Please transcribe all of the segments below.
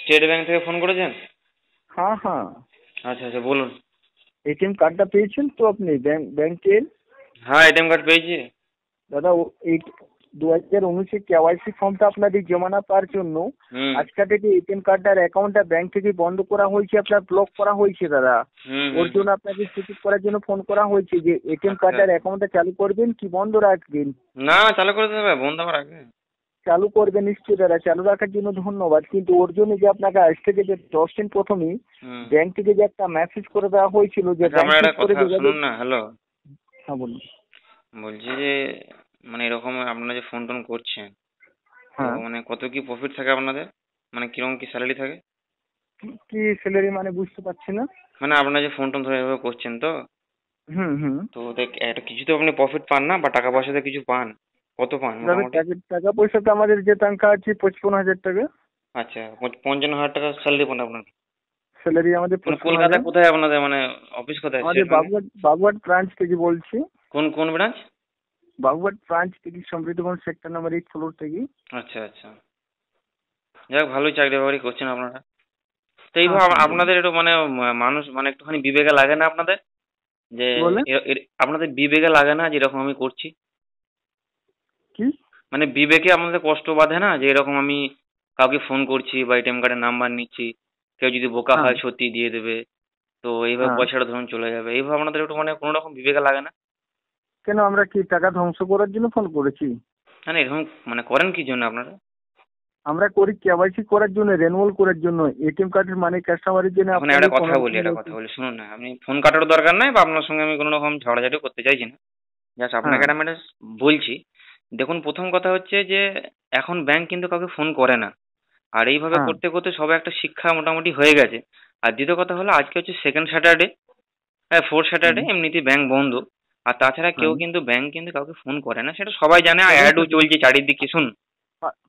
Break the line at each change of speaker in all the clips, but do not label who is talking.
State bank থেকে phone করেছেন হ্যাঁ হ্যাঁ আচ্ছা আচ্ছা বলুন
এটিএম কার্ডটা পেয়েছেন তো আপনি ব্যাংকের
হ্যাঁ এটিএম কার্ড পেয়েছি দাদা
এই দু হাজার উনিশে কেওয়াইসি ফর্মটা আপনাদের জমা না পাওয়ার জন্য আজকাল থেকে এটিএম কার্ডটার অ্যাকাউন্টটা ব্যাংক থেকে বন্ধ করা হয়েছে আপনার ব্লক করা হয়েছে দাদা ওর জন্য আপনাকে সূচিত করার জন্য ফোন করা হয়েছে যে এটিএম কার্ডটার আচ্ছা। অ্যাকাউন্টটা চালু করবেন কি বন্ধ রাখবেন
না চালু করে দেবে বন্ধ করার আগে
চালু করবে নিশ্চয়ই দাদা চালু রাখার জন্য ধন্যবাদ কিন্তু ওর জন্য যে আপনাকে আজ থেকে যে দশ দিন প্রথমেই ব্যাংক থেকে যে একটা মেসেজ করে দেওয়া হয়েছিল যে আচ্ছা, শুনুন না হ্যালো হ্যাঁ বলুন
বলছি যে মানে এরকম আপনারা যে ফোন টোন করছেন হ্যাঁ। মানে কত কি প্রফিট থাকে আপনাদের মানে কিরকম কি স্যালারি থাকে
কি স্যালারি মানে বুঝতে পারছি না
মানে আপনারা যে ফোন টোন ধরে এভাবে করছেন তো হুম হুম তো দেখ একটা কিছু তো আপনি প্রফিট পান না বা টাকা পয়সা তো কিছু পান কত পান
টাকা তো আমাদের যে টাকা আছে পঁচপন্ন হাজার টাকা
আচ্ছা পঞ্চান্ন হাজার টাকা স্যালারি পান আপনার
স্যালারি আমাদের মানে কলকাতা কোথায়
আপনাদের মানে অফিস কোথায় আমাদের বাবুঘাট
বাবুঘাট ব্রাঞ্চ থেকে বলছি
কোন কোন ব্রাঞ্চ
বাবুঘাট ব্রাঞ্চ থেকে সমৃদ্ধবন সেক্টর নাম্বার এইট ফ্লোর থেকে
আচ্ছা আচ্ছা যাক ভালোই চাকরি বাকরি করছেন আপনারা তো এইভাবে আচ্ছা, আচ্ছা। আপনাদের একটু মানে মানুষ মানে একটুখানি বিবেকে লাগে না আপনাদের যে আপনাদের বিবেকে লাগে না যেরকম আমি করছি মানে বিবেকে আমাদের কষ্ট বাঁধে না যে এরকম আমি কাউকে ফোন করছি বা এটিএম কার্ডের নাম্বার নিচ্ছি কেউ যদি বোকা হ্যাঁ। হয় সত্যি দিয়ে দেবে তো এইভাবে হ্যাঁ। পয়সাটা ধরুন চলে যাবে এইভাবে আপনাদের একটু মানে কোনো রকম বিবেকে লাগে না
কেন আমরা কি টাকা ধ্বংস করার জন্য ফোন
করেছি না এরকম মানে করেন কি জন্য আপনারা
আমরা করি কেওয়াইসি করার জন্য রেনুয়াল করার জন্য এটিএম কার্ডের মানে কাস্টমারের জন্য আপনি একটা কথা বলি একটা কথা
বলি শুনুন না আমি ফোন কাটার দরকার নাই বা আপনার সঙ্গে আমি কোনো রকম ঝগড়াঝাটি করতে চাইছি না জাস্ট আপনাকে হ্যাঁ। একটা বলছি দেখুন প্রথম কথা হচ্ছে যে এখন ব্যাংক কিন্তু কাউকে ফোন করে না আর এইভাবে হ্যাঁ। করতে করতে সবাই একটা শিক্ষা মোটামুটি হয়ে গেছে আর দ্বিতীয় কথা হলো আজকে হচ্ছে সেকেন্ড স্যাটারডে হ্যাঁ ফোর্থ স্যাটারডে এমনিতেই ব্যাংক বন্ধ আর তাছাড়া কেউ কিন্তু ব্যাংক কিন্তু কাউকে ফোন করে না সেটা সবাই জানে অ্যাডও চলছে চারিদিকে শুন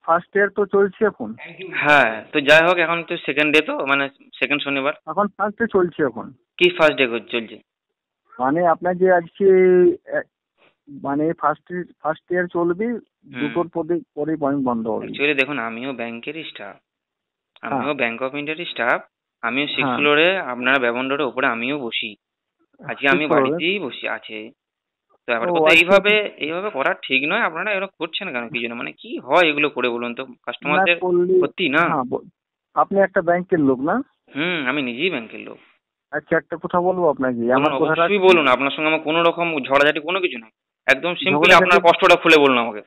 ফার্স্ট ইয়ার তো চলছে এখন
হ্যাঁ তো যাই হোক এখন তো সেকেন্ড ডে তো মানে সেকেন্ড শনিবার এখন ফার্স্ট ডে চলছে এখন কি ফার্স্ট ডে চলছে
মানে আপনার যে আজকে মানে ফার্স্ট ফার্স্ট ইয়ার চলবে দুটোর পরে পরে ব্যাংক বন্ধ হবে অ্যাকচুয়ালি
দেখুন আমিও ব্যাংকের স্টাফ আমিও ব্যাংক অফ ইন্ডিয়ার স্টাফ আমিও সিক্স হ্যাঁ। ফ্লোরে আপনার ব্যবন রোডের উপরে আমিও বসি আজকে আমি বাড়িতেই বসি আছে তো ব্যাপারটা কথা আচ্ছা। এইভাবে এইভাবে করা ঠিক নয় আপনারা এরকম করছেন কেন কি জন্য মানে কি হয় এগুলো করে বলুন তো কাস্টমারদের ক্ষতি না হ্যাঁ,
আপনি একটা ব্যাংকের লোক না
হুম আমি নিজেই ব্যাংকের লোক
আচ্ছা একটা কথা বলবো আপনাকে আমার অবশ্যই বলুন
আপনার সঙ্গে আমার কোনো রকম ঝড়াঝাটি কোনো কিছু নাই একদম সিম্পলি আপনার কষ্টটা খুলে বলুন আমাকে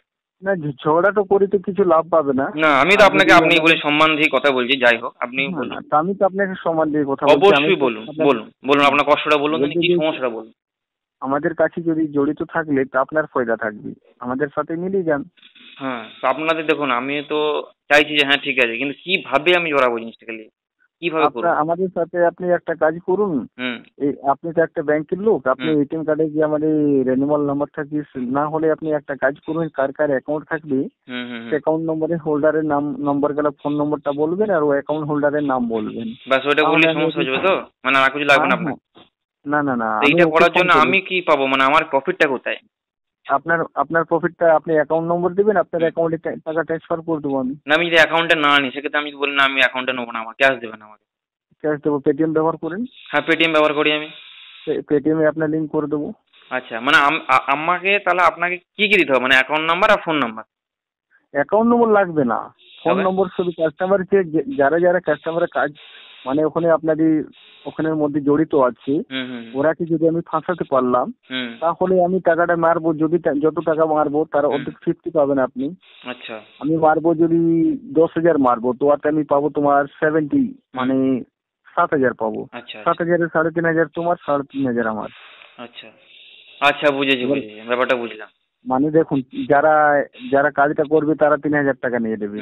না ঝগড়া তো করে তো কিছু লাভ পাবে না না আমি তো আপনাকে আপনি
বলে সম্মান দিয়ে কথা বলছি যাই হোক আপনি বলুন
আমি তো আপনাকে সম্মান দিয়ে কথা বলছি অবশ্যই বলুন বলুন
বলুন আপনার কষ্টটা বলুন মানে কি সমস্যাটা বলুন
আমাদের কাছে যদি জড়িত থাকলে তো আপনার ফায়দা থাকবে আমাদের সাথে মিলিয়ে যান
হ্যাঁ তো আপনাদের দেখুন আমি তো চাইছি যে হ্যাঁ ঠিক আছে কিন্তু কিভাবে আমি জড়াবো জিনিসটাকে নিয়ে কিভাবে
আমাদের সাথে আপনি একটা কাজ করুন আপনি তো একটা ব্যাংকের লোক আপনি এটিএম কার্ডে গিয়ে আমার এই রেনুয়াল নাম্বারটা কি না হলে আপনি একটা কাজ করুন কার কার অ্যাকাউন্ট থাকবে অ্যাকাউন্ট নম্বরে হোল্ডারের নাম নম্বর গেলে ফোন নম্বরটা বলবেন আর ও অ্যাকাউন্ট হোল্ডারের নাম বলবেন
ওটা বললে সমস্যা হয়ে যাবে তো মানে আর কিছু লাগবে না হ্যাঁ, হ্যাঁ। না না না এইটা করার জন্য আমি কি পাবো মানে আমার প্রফিটটা কোথায়
আপনার আপনার প্রফিটটা আপনি অ্যাকাউন্ট নম্বর দিবেন আপনার অ্যাকাউন্টে টাকা ট্রান্সফার করে দেবো আমি
না আমি যদি অ্যাকাউন্টটা না নিই সেক্ষেত্রে আমি বলি না আমি অ্যাকাউন্টটা নেবো না আমার ক্যাশ দেবেন আমাকে
ক্যাশ দেবো পেটিএম ব্যবহার করেন
হ্যাঁ পেটিএম ব্যবহার করি আমি
পেটিএমে আপনার লিঙ্ক করে দেবো
আচ্ছা মানে আমাকে তাহলে আপনাকে কি কি দিতে হবে মানে অ্যাকাউন্ট নাম্বার আর ফোন নাম্বার
অ্যাকাউন্ট নম্বর লাগবে না ফোন নম্বর শুধু কাস্টমার কাস্টমারকে যারা যারা কাস্টমারের কাজ মানে ওখানে আপনারই ওখানের মধ্যে জড়িত আছে ওরাকে যদি আমি ফাঁসাতে পারলাম তাহলে আমি টাকাটা মারবো যদি যত টাকা মারবো তার অর্ধেক ফিফটি পাবেন আপনি আচ্ছা আমি মারবো যদি দশ হাজার মারবো তো আর আমি পাবো তোমার সেভেন্টি মানে সাত হাজার পাবো আচ্ছা, সাত আচ্ছা। হাজারে সাড়ে তিন হাজার তোমার সাড়ে তিন
হাজার আমার আচ্ছা আচ্ছা বুঝেছি বুঝেছি ব্যাপারটা বুঝলাম
মানে দেখুন যারা যারা কাজটা করবে তারা তিন হাজার টাকা নিয়ে নেবে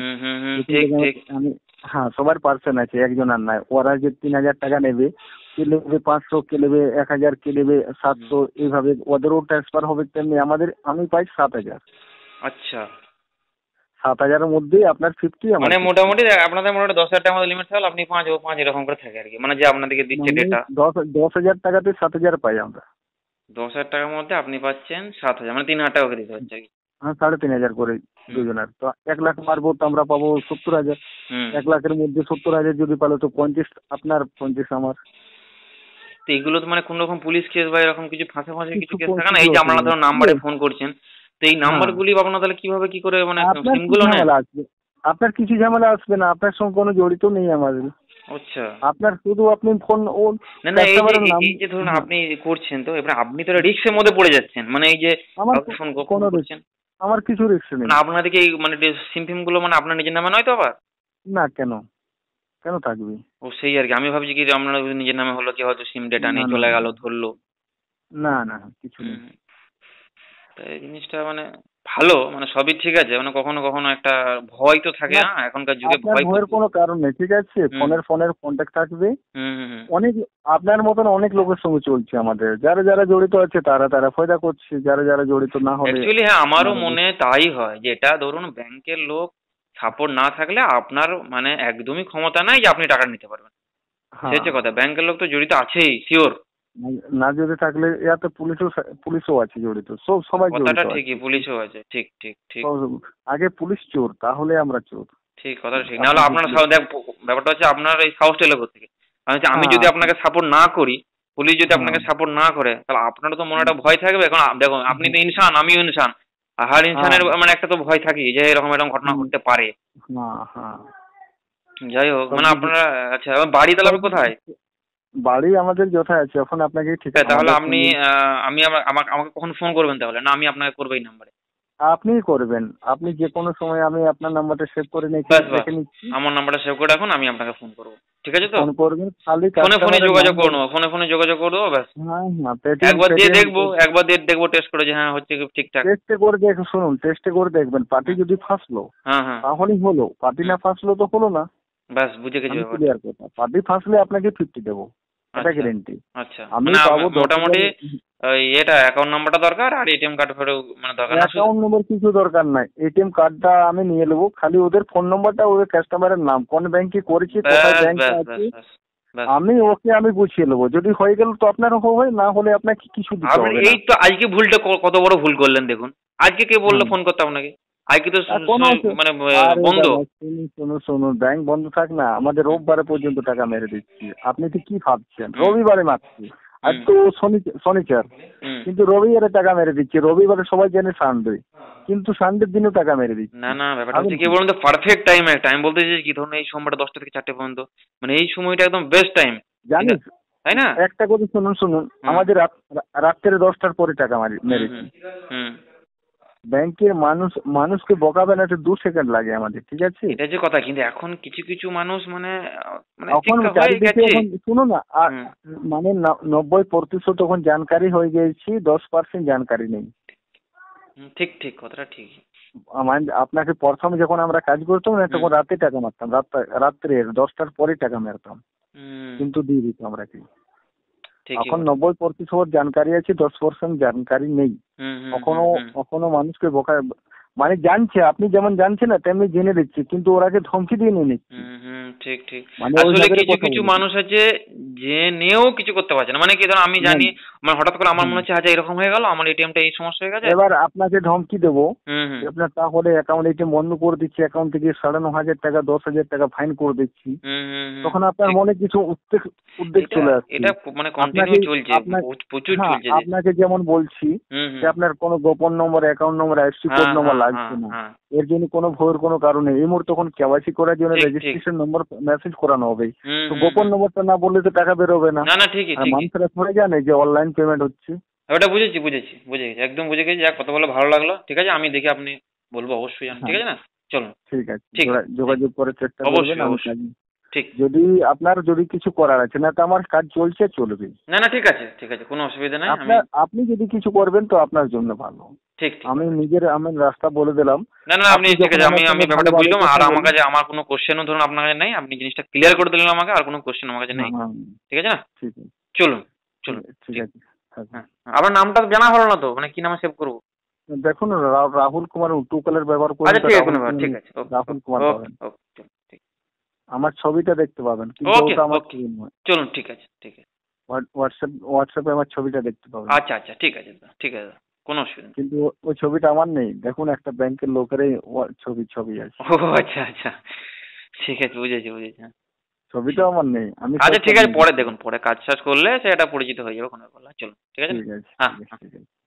আমি হ্যাঁ সবার পার্সেন আছে একজন আর নয় ওরা যে তিন হাজার টাকা নেবে কে নেবে পাঁচশো কে নেবে এক হাজার কে নেবে সাতশো এইভাবে ওদেরও ট্রান্সফার হবে তেমনি আমাদের আমি পাই সাত হাজার আচ্ছা সাত হাজারের মধ্যে আপনার ফিফটি মানে মোটামুটি
আপনাদের মোটামুটি দশ হাজার টাকা লিমিট থাকলে আপনি পাঁচ ও পাঁচ এরকম করে থাকে আর কি মানে যে আপনাদেরকে দিচ্ছে ডেটা
মানে দশ দশ হাজার টাকাতে সাত হাজার পাই আমরা
দশ হাজার টাকার মধ্যে আপনি পাচ্ছেন সাত হাজার মানে তিন হাজার টাকা দিতে হচ্ছে
হ্যাঁ সাড়ে তিন হাজার করে দুজনের তো এক লাখ মারবো তো আমরা পাবো সত্তর হাজার এক লাখের মধ্যে সত্তর হাজার যদি পালো তো পঞ্চাশ আপনার পঞ্চাশ আমার
তো এগুলো তো মানে কোন রকম পুলিশ কেস বা এরকম কিছু ফাঁসে ফাঁসে কিছু কেস থাকে না এই যে আপনারা ধরো নাম্বারে ফোন করছেন তো এই নাম্বার হ্যাঁ। নাম্বারগুলি আপনারা তাহলে কিভাবে কি করে মানে সিমগুলো
আপনার কিছু ঝামেলা আসবে না আপনার সঙ্গে কোনো জড়িত নেই আমাদের
আচ্ছা আপনার শুধু আপনি ফোন ও না না এই যে এই যে ধরুন আপনি করছেন তো এবার আপনি তো রিস্কের মধ্যে পড়ে যাচ্ছেন মানে এই যে ফোন কোনো করছেন আমার
কিছু রিস্ক নেই না মানে
আপনাদেরকে মানে সিম ফিম গুলো মানে আপনার নিজের নামে নয় তো আবার
না কেন কেন থাকবে
ও সেই আর কি আমি ভাবছি কি আপনার নিজের নামে হলো কি হয়তো সিম ডেটা নিয়ে চলে গেল ধরলো
না না কিছু নেই
তাই জিনিসটা মানে ভালো মানে সবই ঠিক আছে মানে কখনো কখনো একটা ভয় তো থাকে না এখনকার যুগে ভয় ভয়ের
কোনো কারণ নেই ঠিক আছে ফোনের ফোনের কন্টাক্ট থাকবে অনেক আপনার মতন অনেক লোকের সঙ্গে চলছে আমাদের যারা যারা জড়িত আছে তারা তারা ফায়দা করছে যারা যারা জড়িত না হবে অ্যাকচুয়ালি হ্যাঁ আমারও মনে
তাই হয় যেটা ধরুন ব্যাংকের লোক সাপোর্ট না থাকলে আপনার মানে একদমই ক্ষমতা নাই যে আপনি টাকা নিতে পারবেন হ্যাঁ। সে হচ্ছে কথা ব্যাংকের লোক তো জড়িত আছেই শিওর
নাজেরে থাকলে ইয়াতে পুলিশও পুলিশও আছে জড়িত সব সবাই হ্যাঁ, জড়িত কথাটা ঠিকই
পুলিশও আছে ঠিক ঠিক ঠিক
আগে পুলিশ চোর তাহলে আমরা চোর
ঠিক কথাটা ঠিক নাহলে আপনার দেখ ব্যাপারটা হচ্ছে আপনার এই সাহসটা টেলে থেকে আমি যদি হ্যাঁ। আপনাকে সাপোর্ট না করি পুলিশ যদি আপনাকে সাপোর্ট হ্যাঁ। না করে তাহলে আপনারও তো মনে একটা ভয় থাকবে কারণ দেখো আপনি তো ইনসান আমিও ইনসান হার ইনসানের মানে একটা তো ভয় থাকি যে এরকম এরকম ঘটনা ঘটতে পারে যাই হোক মানে আপনারা আচ্ছা বাড়ি তাহলে কোথায়
বাড়ি আমাদের যথা আছে এখন আপনাকে ঠিক আছে হ্যাঁ, তাহলে আপনি
আমি আমাকে আমাকে কখন ফোন করবেন তাহলে না আমি আপনাকে করবো এই নাম্বারে
আপনিই করবেন আপনি যে কোনো সময় আমি আপনার নাম্বারটা সেভ করে নিচ্ছি দেখে নিচ্ছি
আমার নাম্বারটা সেভ করে রাখুন আমি আপনাকে ফোন করব ঠিক আছে তো ফোন করবেন খালি ফোনে ফোনে যোগাযোগ করুন ফোনে ফোনে যোগাযোগ করুন ব্যাস হ্যাঁ
হ্যাঁ একবার দিয়ে দেখবো
একবার দিয়ে দেখবো টেস্ট করে যে হ্যাঁ হচ্ছে কি ঠিকঠাক টেস্টে
করে দেখুন শুনুন টেস্টে করে দেখবেন পার্টি হ্যাঁ। যদি ফাঁসলো হ্যাঁ হ্যাঁ তাহলেই হলো পার্টি না হ্যাঁ। ফাঁসলো তো হলো না ব্যাস বুঝে গেছি পার্টি ফাঁসলে আপনাকে ফিফটি দেবো
আচ্ছা, এটা আচ্ছা আমি মানে মোটামুটি এটা অ্যাকাউন্ট নাম্বারটা দরকার আর এটিএম কার্ড মানে দরকার না অ্যাকাউন্ট
কিছু দরকার নাই এটিএম কার্ডটা আমি নিয়ে নেবো খালি ওদের ফোন নম্বরটা ওদের কাস্টমারের নাম কোন ব্যাংকে করেছে কোথায় ব্যাংকে আছে আমি ওকে আমি বুঝিয়ে নেবো যদি হয়ে গেল তো আপনার হয় না হলে আপনাকে কিছু দিতে হবে এই
তো আজকে ভুলটা কত বড় ভুল করলেন দেখুন আজকে কে বললো ফোন করতে আপনাকে মানে,
ব্যাংক বন্ধ আমাদের রোববারে পর্যন্ত টাকা মেরে দিচ্ছি আপনি তো কি ভাবছেন রবিবারে মারছি আর তো শনিচার কিন্তু রবিবারে টাকা মেরে দিচ্ছি রবিবারে সবাই জানে সানডে কিন্তু সানডের দিনও টাকা মেরে দিচ্ছি
না না ব্যাপারটা হচ্ছে কি বলুন তো পারফেক্ট টাইম টাইম বলতে চাইছি কি ধরুন এই সোমবার দশটা থেকে চারটে পর্যন্ত মানে এই সময়টা একদম বেস্ট টাইম
জানিস তাই না একটা কথা শুনুন শুনুন আমাদের রাত্রে দশটার পরে টাকা মেরেছি হুম ব্যাংকের মানুষ মানুষকে বকাবে না তো দু সেকেন্ড লাগে আমাদের ঠিক আছে এটা
যে কথা কিন্তু এখন কিছু কিছু মানুষ মানে, মানে এখন শুনো না
মানে নব্বই প্রতিশত তখন জানকারি হয়ে গেছি দশ পার্সেন্ট জানকারি নেই
ঠিক ঠিক কথাটা ঠিক
মানে আপনাকে প্রথমে যখন আমরা কাজ করতাম না তখন রাতে টাকা মারতাম রাত্রে দশটার পরে টাকা মারতাম কিন্তু দিয়ে দিত আমরা কি এখন নব্বই প্রতিশত জানকারি আছে দশ পার্সেন্ট জানকারি নেই কখনো কখনো মানুষকে বকায় মানে জানছে আপনি যেমন জানছে না তেমনি জেনে দিচ্ছে কিন্তু ওরা যে ধমকি দিয়ে নিয়ে নিচ্ছে
ঠিক ঠিক মানে আসলে কিছু কিছু মানুষ আছে জেনেও কিছু করতে পারছে না মানে কি ধরো আমি জানি মানে হঠাৎ করে আমার মনে হচ্ছে আচ্ছা এরকম হয়ে গেল আমার এটিএমটা এই সমস্যা হয়ে গেছে এবার
আপনাকে ধমকি দেবো আপনার তাহলে অ্যাকাউন্ট এটিএম বন্ধ করে দিচ্ছি অ্যাকাউন্ট থেকে সাড়ে ন হাজার টাকা দশ হাজার টাকা ফাইন করে দিচ্ছি তখন আপনার মনে কিছু উদ্বেগ উদ্বেগ চলে আসছে এটা মানে কন্টিনিউ চলছে প্রচুর হ্যাঁ, চলছে আপনাকে যেমন বলছি যে আপনার কোনো গোপন number account number IFSC code number লাগছে হ্যাঁ, না হ্যাঁ। এর জন্য কোনো ভয়ের কোনো কারণে এই মুহূর্তে তখন কেওয়াইসি করার জন্য রেজিস্ট্রেশন নম্বর মেসেজ করানো হবে তো গোপন নম্বরটা না বললে তো টাকা বেরোবে না না না ঠিকই মানুষেরা থরে জানে যে অনলাইন পেমেন্ট হচ্ছে
হ্যাঁ, ওটা বুঝেছি বুঝেছি বুঝে গেছি একদম বুঝে গেছি যাক কথা বলে ভালো লাগলো ঠিক আছে আমি দেখি আপনি বলবো অবশ্যই ঠিক হ্যাঁ। আছে না চলো
ঠিক আছে ঠিক যোগাযোগ করে চেষ্টা করবেন অবশ্যই ঠিক যদি আপনার যদি কিছু করার আছে না তো আমার কাজ চলছে চলবে
না না ঠিক আছে ঠিক আছে কোনো অসুবিধা নাই আপনার
আপনি যদি কিছু করবেন তো আপনার জন্য ভালো ঠিক আমি নিজের আমি রাস্তা বলে দিলাম না না আপনি ঠিক আছে আমি আমি ব্যাপারটা বুঝলাম আর আমার কাছে
আমার কোনো কোশ্চেনও ধরুন আপনার কাছে নাই আপনি জিনিসটা ক্লিয়ার করে দিলেন আমাকে আর কোনো কোশ্চেন আমার কাছে নাই ঠিক আছে না ঠিক আছে চলুন চলুন ঠিক আছে হ্যাঁ, হ্যাঁ, হ্যাঁ। আপনার নামটা জানা হলো না তো মানে কি নামে সেভ করবো দেখুন রাহুল কুমার
টু কালার ব্যবহার করে আচ্ছা, ঠিক আছে রাহুল কুমার আমার ছবিটা দেখতে পাবেন কিন্তু আমার
ছবি চলুন ঠিক আছে ঠিক আছে
হোয়াটসঅ্যাপ হোয়াটসঅ্যাপে আমার ছবিটা দেখতে পাবেন আচ্ছা আচ্ছা
ঠিক আছে ঠিক আছে কোনো অসুবিধা
কিন্তু ওই ছবিটা আমার নেই দেখুন একটা ব্যাংকের লোকেরই ছবি ছবি আছে ও আচ্ছা আচ্ছা
ঠিক আছে বুঝেছি বুঝেছি ছবিটা আমার নেই আমি আচ্ছা ঠিক আছে পরে দেখুন পরে কাজ শেষ করলে সেটা পরিচিত হয়ে যাবে কোনো ব্যাপার না চলুন ঠিক আছে হ্যাঁ, হ্যাঁ।